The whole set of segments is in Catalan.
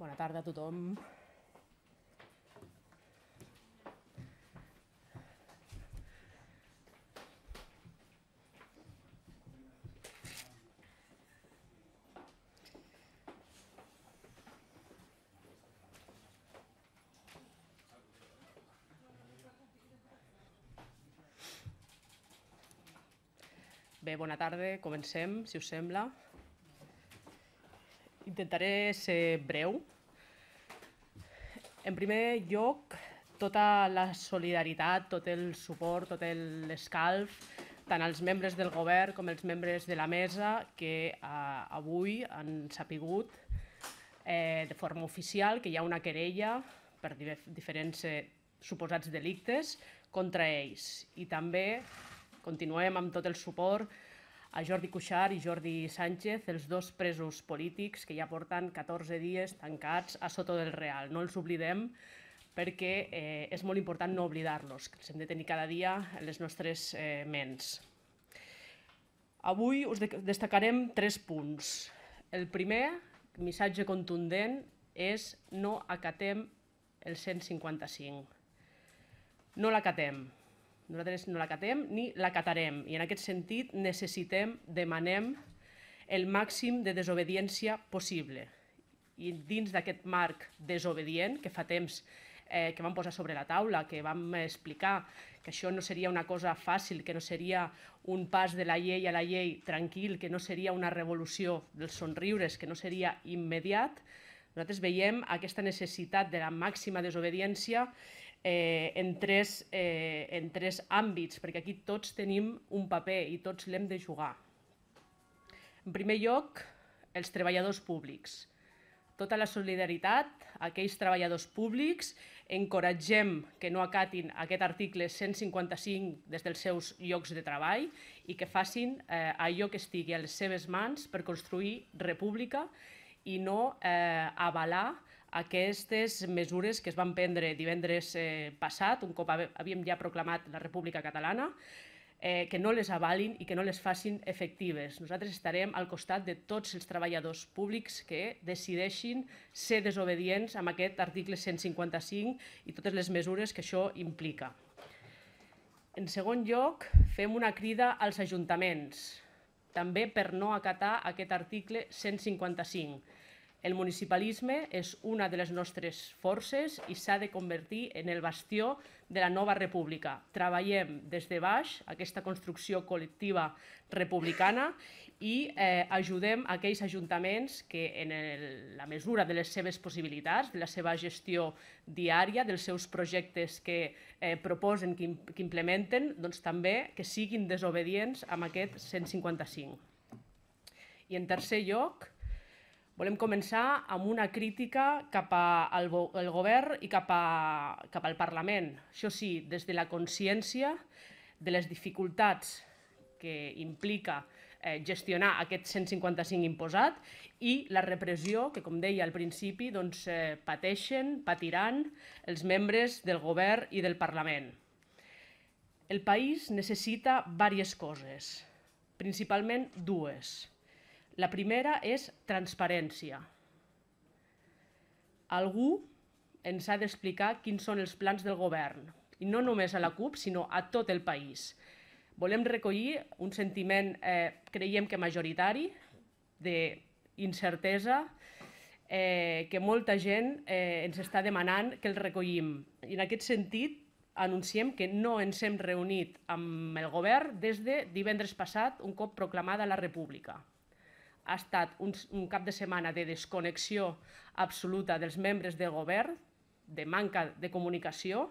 Bona tarda a tothom. Bé, bona tarda, comencem, si us sembla. Intentaré ser breu, en primer lloc, tota la solidaritat, tot el suport, tot l'escalf, tant als membres del govern com els membres de la mesa que eh, avui han sapigut eh, de forma oficial que hi ha una querella per diferents eh, suposats delictes contra ells. I també continuem amb tot el suport a Jordi Cuixart i Jordi Sánchez, els dos presos polítics que ja porten 14 dies tancats a Soto del Real. No els oblidem perquè eh, és molt important no oblidar-los, que els hem de tenir cada dia en les nostres eh, ments. Avui us de destacarem tres punts. El primer, missatge contundent, és no acatem el 155. No l'acatem. Nosaltres no l'acatem ni l'acatarem i en aquest sentit necessitem, demanem el màxim de desobediència possible. I dins d'aquest marc desobedient, que fa temps eh, que vam posar sobre la taula, que vam explicar que això no seria una cosa fàcil, que no seria un pas de la llei a la llei tranquil, que no seria una revolució dels somriures, que no seria immediat, nosaltres veiem aquesta necessitat de la màxima desobediència eh, en, tres, eh, en tres àmbits, perquè aquí tots tenim un paper i tots l'hem de jugar. En primer lloc, els treballadors públics. Tota la solidaritat aquells treballadors públics, encoratgem que no acatin aquest article 155 des dels seus llocs de treball i que facin eh, allò que estigui a les seves mans per construir república i no eh, avalar aquestes mesures que es van prendre divendres eh, passat, un cop havíem ja proclamat la República Catalana, eh, que no les avalin i que no les facin efectives. Nosaltres estarem al costat de tots els treballadors públics que decideixin ser desobedients amb aquest article 155 i totes les mesures que això implica. En segon lloc, fem una crida als ajuntaments, també per no acatar aquest article 155 el municipalisme és una de les nostres forces i s'ha de convertir en el bastió de la nova república. Treballem des de baix aquesta construcció col·lectiva republicana i eh, ajudem aquells ajuntaments que en el, la mesura de les seves possibilitats, de la seva gestió diària, dels seus projectes que eh, proposen, que, que implementen, doncs també que siguin desobedients amb aquest 155. I en tercer lloc, Volem començar amb una crítica cap al govern i cap, a, cap al Parlament. Això sí, des de la consciència de les dificultats que implica eh, gestionar aquest 155 imposat i la repressió que, com deia al principi, doncs, eh, pateixen, patiran els membres del govern i del Parlament. El país necessita diverses coses, principalment dues. La primera és transparència. Algú ens ha d'explicar quins són els plans del govern, i no només a la CUP, sinó a tot el país. Volem recollir un sentiment, eh, creiem que majoritari, d'incertesa, eh, que molta gent eh, ens està demanant que el recollim. I en aquest sentit, anunciem que no ens hem reunit amb el govern des de divendres passat, un cop proclamada la República ha estat un, un cap de setmana de desconnexió absoluta dels membres del govern, de manca de comunicació,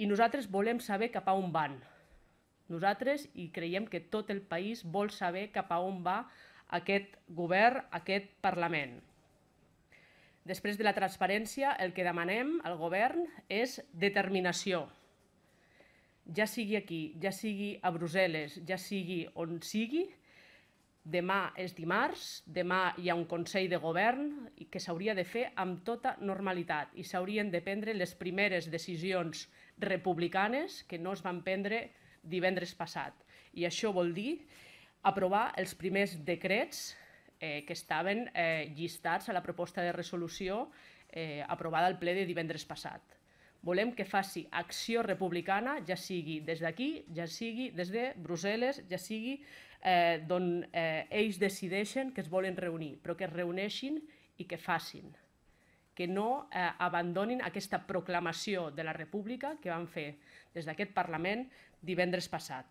i nosaltres volem saber cap a on van. Nosaltres i creiem que tot el país vol saber cap a on va aquest govern, aquest Parlament. Després de la transparència, el que demanem al govern és determinació. Ja sigui aquí, ja sigui a Brussel·les, ja sigui on sigui, Demà és dimarts, demà hi ha un Consell de Govern que s'hauria de fer amb tota normalitat i s'haurien de prendre les primeres decisions republicanes que no es van prendre divendres passat. I això vol dir aprovar els primers decrets eh, que estaven eh, llistats a la proposta de resolució eh, aprovada al ple de divendres passat. Volem que faci acció republicana, ja sigui des d'aquí, ja sigui des de Brussel·les, ja sigui eh, d'on eh, ells decideixen que es volen reunir, però que es reuneixin i que facin que no eh, abandonin aquesta proclamació de la República que van fer des d'aquest Parlament divendres passat.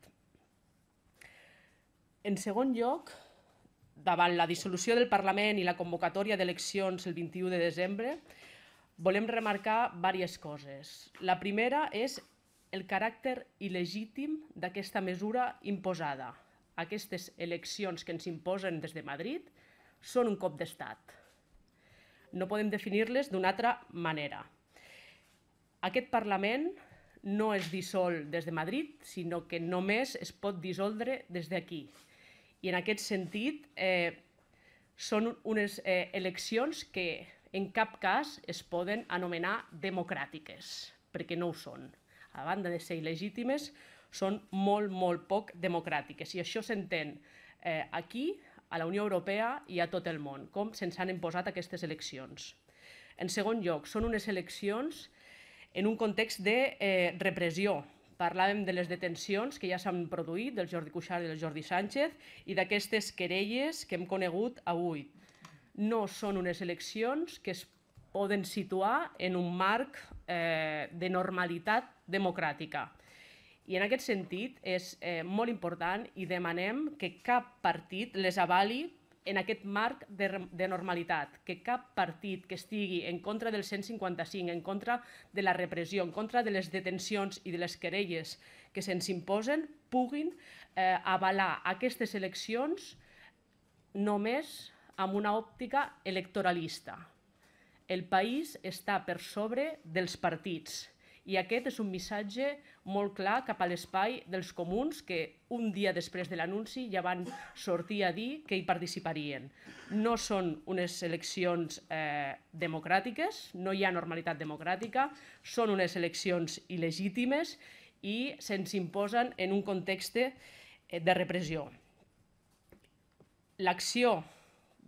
En segon lloc, davant la dissolució del Parlament i la convocatòria d'eleccions el 21 de desembre, volem remarcar diverses coses. La primera és el caràcter il·legítim d'aquesta mesura imposada. Aquestes eleccions que ens imposen des de Madrid són un cop d'estat. No podem definir-les d'una altra manera. Aquest Parlament no es dissol des de Madrid, sinó que només es pot dissoldre des d'aquí. I en aquest sentit, eh, són unes eh, eleccions que en cap cas es poden anomenar democràtiques, perquè no ho són. A banda de ser il·legítimes, són molt, molt poc democràtiques. I això s'entén eh, aquí, a la Unió Europea i a tot el món, com se'ns han imposat aquestes eleccions. En segon lloc, són unes eleccions en un context de eh, repressió. Parlàvem de les detencions que ja s'han produït, del Jordi Cuixart i del Jordi Sánchez, i d'aquestes querelles que hem conegut avui no són unes eleccions que es poden situar en un marc eh, de normalitat democràtica. I en aquest sentit és eh, molt important i demanem que cap partit les avali en aquest marc de, de normalitat, que cap partit que estigui en contra del 155, en contra de la repressió, en contra de les detencions i de les querelles que se'ns imposen, puguin eh, avalar aquestes eleccions només amb una òptica electoralista. El país està per sobre dels partits i aquest és un missatge molt clar cap a l'espai dels comuns que un dia després de l'anunci ja van sortir a dir que hi participarien. No són unes eleccions eh, democràtiques, no hi ha normalitat democràtica, són unes eleccions il·legítimes i se'ns imposen en un context eh, de repressió. L'acció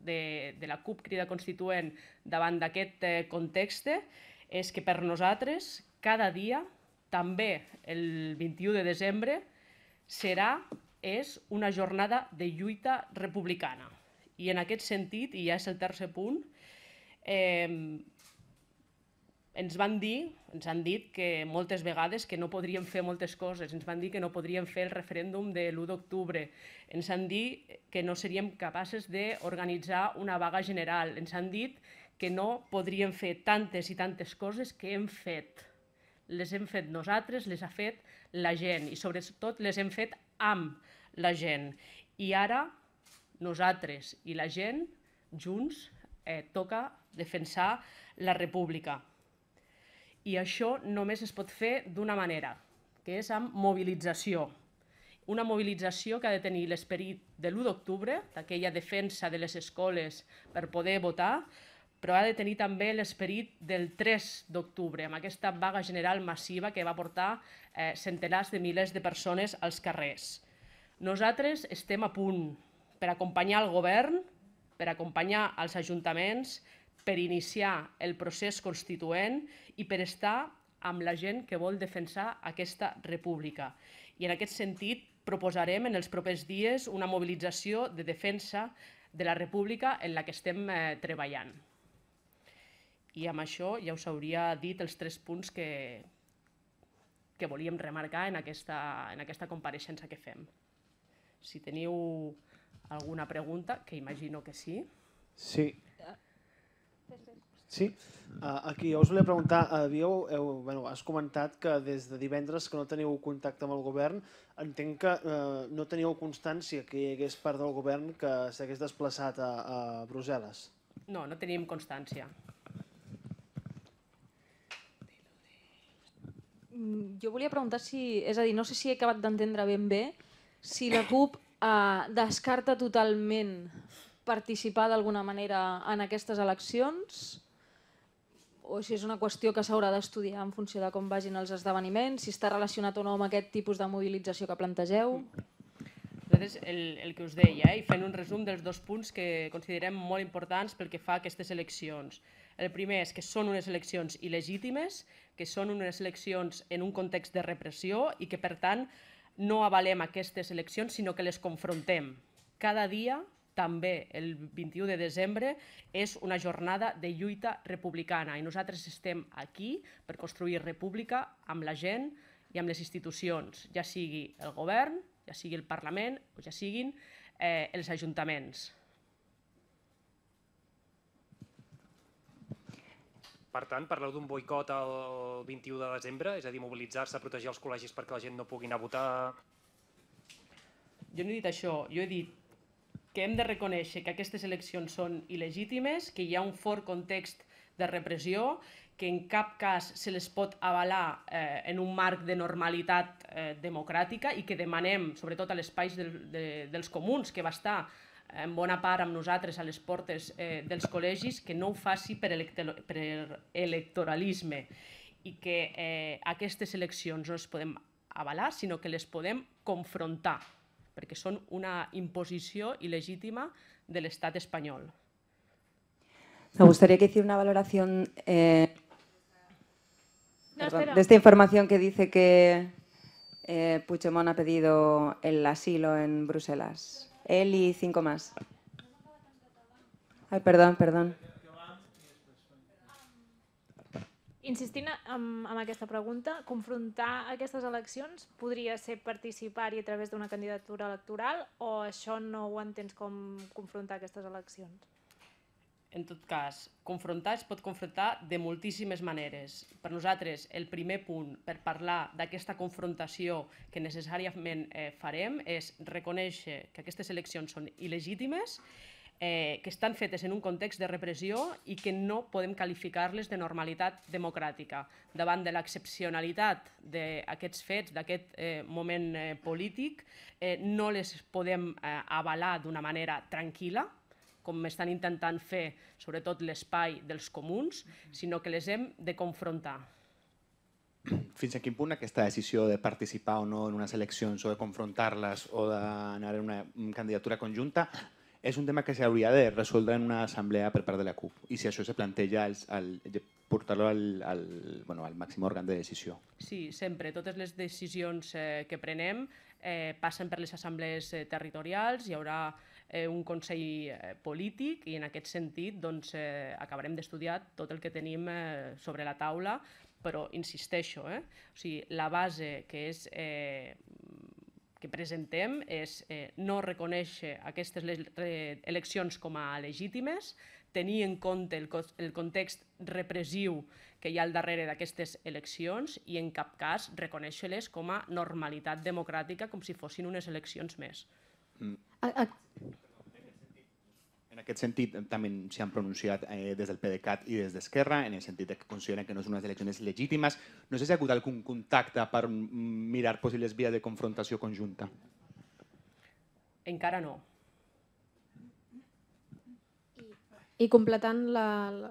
de, de la CUP crida constituent davant d'aquest eh, context és que per nosaltres cada dia, també el 21 de desembre, serà, és una jornada de lluita republicana. I en aquest sentit, i ja és el tercer punt, eh, ens van dir, ens han dit que moltes vegades que no podríem fer moltes coses, ens van dir que no podríem fer el referèndum de l'1 d'octubre, ens han dit que no seríem capaces d'organitzar una vaga general, ens han dit que no podríem fer tantes i tantes coses que hem fet. Les hem fet nosaltres, les ha fet la gent i sobretot les hem fet amb la gent. I ara nosaltres i la gent junts eh, toca defensar la república. I això només es pot fer d'una manera, que és amb mobilització. Una mobilització que ha de tenir l'esperit de l'1 d'octubre, d'aquella defensa de les escoles per poder votar, però ha de tenir també l'esperit del 3 d'octubre, amb aquesta vaga general massiva que va portar eh, centenars de milers de persones als carrers. Nosaltres estem a punt per acompanyar el govern, per acompanyar els ajuntaments per iniciar el procés constituent i per estar amb la gent que vol defensar aquesta república. I en aquest sentit proposarem en els propers dies una mobilització de defensa de la república en la que estem eh, treballant. I amb això ja us hauria dit els tres punts que, que volíem remarcar en aquesta, en aquesta compareixença que fem. Si teniu alguna pregunta, que imagino que sí. Sí, Sí, uh, aquí us volia preguntar, eh, havíeu, heu, bueno, has comentat que des de divendres que no teniu contacte amb el govern, entenc que uh, no teníeu constància que hi hagués part del govern que s'hagués desplaçat a, a Brussel·les. No, no tenim constància. Mm, jo volia preguntar si, és a dir, no sé si he acabat d'entendre ben bé, si la CUP uh, descarta totalment participar d'alguna manera en aquestes eleccions? O si és una qüestió que s'haurà d'estudiar en funció de com vagin els esdeveniments, si està relacionat o no amb aquest tipus de mobilització que plantegeu? Nosaltres, el, el que us deia, eh, i fent un resum dels dos punts que considerem molt importants pel que fa a aquestes eleccions. El primer és que són unes eleccions il·legítimes, que són unes eleccions en un context de repressió i que, per tant, no avalem aquestes eleccions, sinó que les confrontem. Cada dia també el 21 de desembre, és una jornada de lluita republicana i nosaltres estem aquí per construir república amb la gent i amb les institucions, ja sigui el govern, ja sigui el Parlament o ja siguin eh, els ajuntaments. Per tant, parleu d'un boicot el 21 de desembre, és a dir, mobilitzar-se, protegir els col·legis perquè la gent no pugui anar a votar... Jo no he dit això, jo he dit que hem de reconèixer que aquestes eleccions són il·legítimes, que hi ha un fort context de repressió, que en cap cas se les pot avalar eh, en un marc de normalitat eh, democràtica i que demanem, sobretot a l'espai del, de, dels comuns, que va estar eh, en bona part amb nosaltres a les portes eh, dels col·legis, que no ho faci per, electo per electoralisme i que eh, aquestes eleccions no es podem avalar, sinó que les podem confrontar porque son una imposición ilegítima del Estado español. Me gustaría que hiciera una valoración eh, de esta información que dice que eh, ha pedido el asilo en Bruselas. Él y cinco más. Ay, perdón, perdón. Insistint en, en aquesta pregunta, confrontar aquestes eleccions podria ser participar-hi a través d'una candidatura electoral o això no ho entens com confrontar aquestes eleccions? En tot cas, confrontar es pot confrontar de moltíssimes maneres. Per nosaltres, el primer punt per parlar d'aquesta confrontació que necessàriament eh, farem és reconèixer que aquestes eleccions són il·legítimes eh, que estan fetes en un context de repressió i que no podem qualificar-les de normalitat democràtica. Davant de l'excepcionalitat d'aquests fets, d'aquest eh, moment eh, polític, eh, no les podem eh, avalar d'una manera tranquil·la, com estan intentant fer sobretot l'espai dels comuns, sinó que les hem de confrontar. Fins a quin punt aquesta decisió de participar o no en unes eleccions o de confrontar-les o d'anar en una candidatura conjunta és un tema que s'hauria de resoldre en una assemblea per part de la CUP i si això se planteja el, al, portar-lo al, al, bueno, al màxim òrgan de decisió. Sí, sempre. Totes les decisions eh, que prenem eh, passen per les assemblees eh, territorials, hi haurà eh, un Consell eh, polític i en aquest sentit doncs, eh, acabarem d'estudiar tot el que tenim eh, sobre la taula, però insisteixo, eh? o sigui, la base que és eh, que presentem és eh, no reconèixer aquestes eh, eleccions com a legítimes, tenir en compte el, el context repressiu que hi ha al darrere d'aquestes eleccions i en cap cas reconèixer-les com a normalitat democràtica, com si fossin unes eleccions més. Mm. A, a, en aquest sentit, eh, també s'hi han pronunciat eh, des del PDeCAT i des d'Esquerra, en el sentit que consideren que no són unes eleccions legítimes. No sé si hi ha hagut algun contacte per mm, mirar possibles vies de confrontació conjunta. Encara no. I completant la,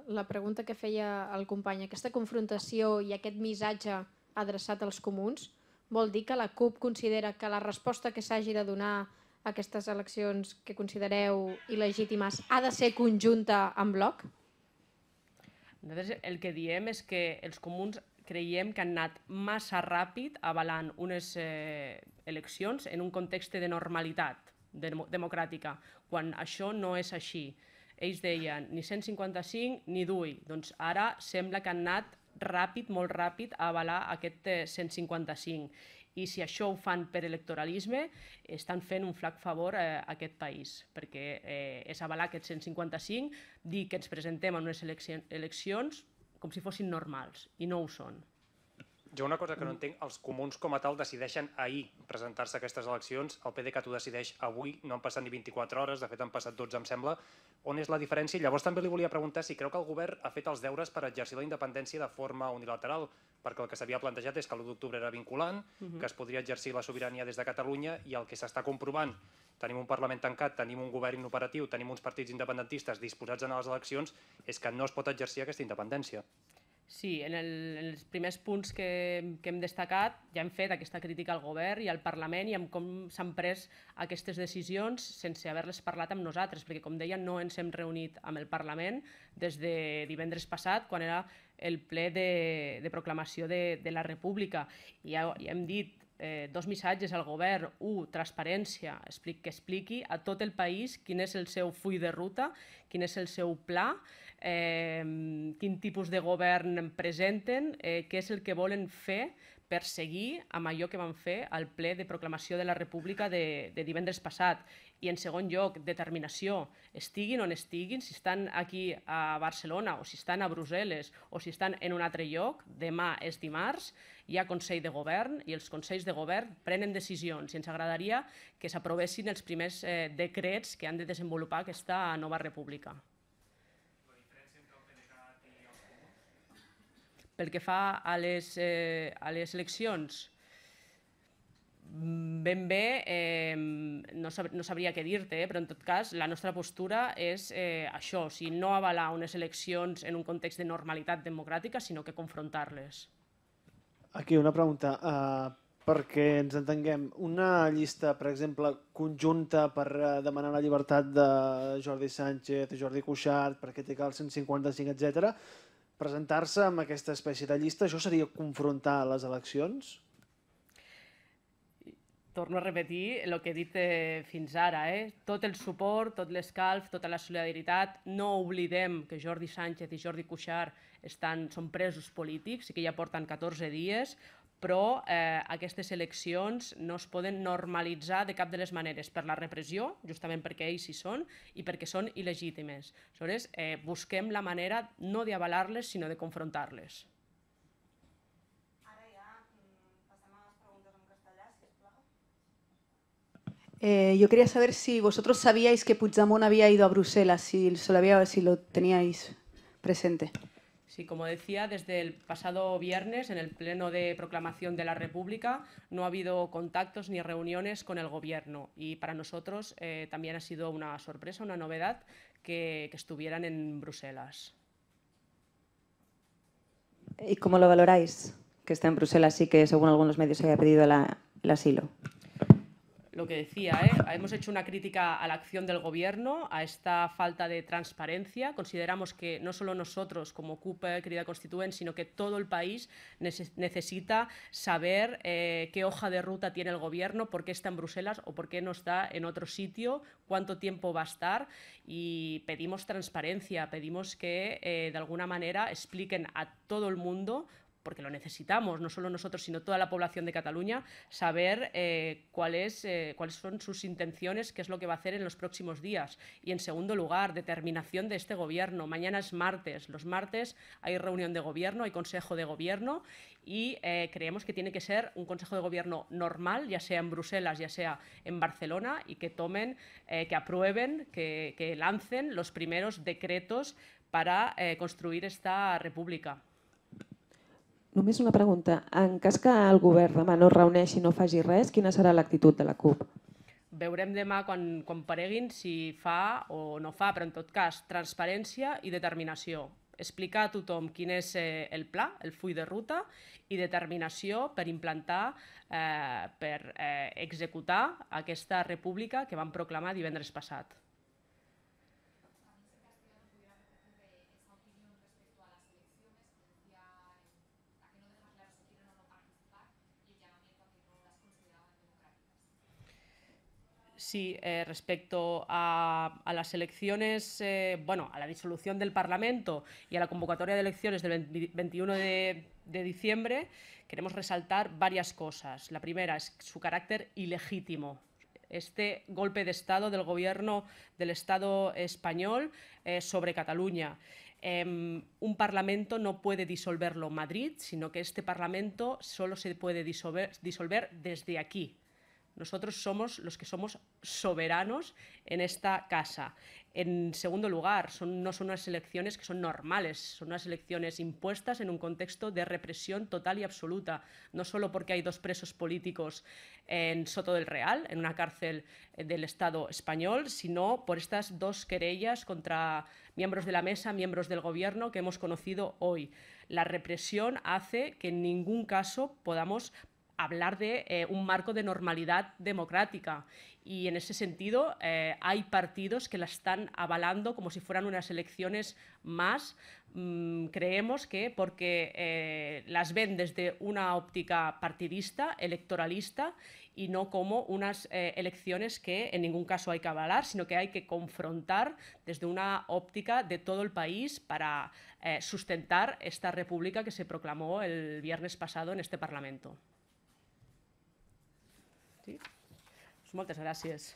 la pregunta que feia el company, aquesta confrontació i aquest missatge adreçat als comuns vol dir que la CUP considera que la resposta que s'hagi de donar aquestes eleccions que considereu il·legítimes ha de ser conjunta en bloc? Nosaltres el que diem és que els comuns creiem que han anat massa ràpid avalant unes eh, eleccions en un context de normalitat de, democràtica, quan això no és així. Ells deien ni 155 ni d'ui. Doncs ara sembla que han anat ràpid, molt ràpid, a avalar aquest 155 eh, i si això ho fan per electoralisme, estan fent un flac favor eh, a, aquest país, perquè eh, és avalar aquest 155, dir que ens presentem a unes eleccions com si fossin normals, i no ho són. Jo una cosa que no mm. entenc, els comuns com a tal decideixen ahir presentar-se a aquestes eleccions, el PDeCAT ho decideix avui, no han passat ni 24 hores, de fet han passat 12, em sembla. On és la diferència? Llavors també li volia preguntar si creu que el govern ha fet els deures per exercir la independència de forma unilateral, perquè el que s'havia plantejat és que l'1 d'octubre era vinculant, uh mhm. -huh. que es podria exercir la sobirania des de Catalunya i el que s'està comprovant tenim un Parlament tancat, tenim un govern inoperatiu, tenim uns partits independentistes disposats a anar a les eleccions, és que no es pot exercir aquesta independència. Sí, en, el, en els primers punts que, que hem destacat ja hem fet aquesta crítica al govern i al Parlament i amb com s'han pres aquestes decisions sense haver-les parlat amb nosaltres, perquè com deia no ens hem reunit amb el Parlament des de divendres passat, quan era el ple de, de proclamació de, de la República. I ja, ja hem dit eh, dos missatges al govern. Un, transparència, explic, que expliqui a tot el país quin és el seu full de ruta, quin és el seu pla, eh, quin tipus de govern presenten, eh, què és el que volen fer per seguir amb allò que van fer al ple de proclamació de la República de, de divendres passat i, en segon lloc, determinació. Estiguin on estiguin, si estan aquí a Barcelona o si estan a Brussel·les o si estan en un altre lloc, demà és dimarts, hi ha Consell de Govern i els Consells de Govern prenen decisions i ens agradaria que s'aprovessin els primers eh, decrets que han de desenvolupar aquesta nova república. Pel que fa a les, eh, a les eleccions, ben bé eh, no, sab no sabria què dir-te, eh, però en tot cas la nostra postura és eh, això, o sigui, no avalar unes eleccions en un context de normalitat democràtica, sinó que confrontar-les. Aquí una pregunta. Uh, perquè ens entenguem, una llista, per exemple, conjunta per eh, demanar la llibertat de Jordi Sánchez, Jordi Cuixart, per té cal 155, etc. presentar-se amb aquesta espècie de llista, això seria confrontar les eleccions? torno a repetir el que he dit eh, fins ara, eh? tot el suport, tot l'escalf, tota la solidaritat, no oblidem que Jordi Sánchez i Jordi Cuixart estan, són presos polítics i que ja porten 14 dies, però eh, aquestes eleccions no es poden normalitzar de cap de les maneres per la repressió, justament perquè ells hi són i perquè són il·legítimes. Aleshores, eh, busquem la manera no d'avalar-les, sinó de confrontar-les. Eh, yo quería saber si vosotros sabíais que Puigdemont había ido a Bruselas, si, lo si lo teníais presente. Sí, como decía, desde el pasado viernes, en el pleno de proclamación de la República, no ha habido contactos ni reuniones con el Gobierno. Y para nosotros eh, también ha sido una sorpresa, una novedad, que, estuvieran en Bruselas. ¿Y cómo lo valoráis? Que esté en Bruselas y que, según algunos medios, haya pedido el asilo lo que decía, ¿eh? hemos hecho una crítica a la acción del Gobierno, a esta falta de transparencia. Consideramos que no solo nosotros, como cooper querida constituyen sino que todo el país necesita saber eh, qué hoja de ruta tiene el Gobierno, por qué está en Bruselas o por qué no está en otro sitio, cuánto tiempo va a estar. Y pedimos transparencia, pedimos que, eh, de alguna manera, expliquen a todo el mundo porque lo necesitamos, no solo nosotros, sino toda la población de Cataluña, saber eh, eh, cuáles son sus intenciones, qué es lo que va a hacer en los próximos días. Y en segundo lugar, determinación de este gobierno. Mañana es martes, los martes hay reunión de gobierno, hay consejo de gobierno y eh, creemos que tiene que ser un consejo de gobierno normal, ya sea en Bruselas, ya sea en Barcelona, y que tomen, que aprueben, que, lancen los primeros decretos para construir esta república. Només una pregunta. En cas que el govern demà no reuneixi i no faci res, quina serà l'actitud de la CUP? Veurem demà quan, quan pareguin si fa o no fa, però en tot cas, transparència i determinació. Explicar a tothom quin és eh, el pla, el full de ruta i determinació per implantar, eh, per eh, executar aquesta república que van proclamar divendres passat. Sí, eh, respecto a, las elecciones, eh, bueno, a la disolución del Parlamento y a la convocatoria de elecciones del 21 de, diciembre, queremos resaltar varias cosas. La primera es su carácter ilegítimo. Este golpe de Estado del Gobierno del Estado español eh, sobre Cataluña. Em, un Parlamento no puede disolverlo Madrid, sino que este Parlamento solo se puede disolver desde aquí, nosotros somos los que somos soberanos en esta casa. En segundo lugar, no son unas elecciones que son normales, son unas elecciones impuestas en un contexto de represión total y absoluta, no solo porque hay dos presos políticos en Soto del Real, en una cárcel eh, del Estado español, sino por estas dos querellas contra miembros de la mesa, miembros del gobierno que hemos conocido hoy. La represión hace que en ningún caso podamos hablar de eh, un marco de normalidad democrática. Y en ese sentido, eh, hay partidos que la están avalando como si fueran unas elecciones más. Mm, creemos que porque eh, las ven desde una óptica partidista, electoralista, y no como unas elecciones que en ningún caso hay que avalar, sino que hay que confrontar desde una óptica de todo el país para sustentar esta república que se proclamó el viernes pasado en este Parlamento. Sí? moltes gràcies.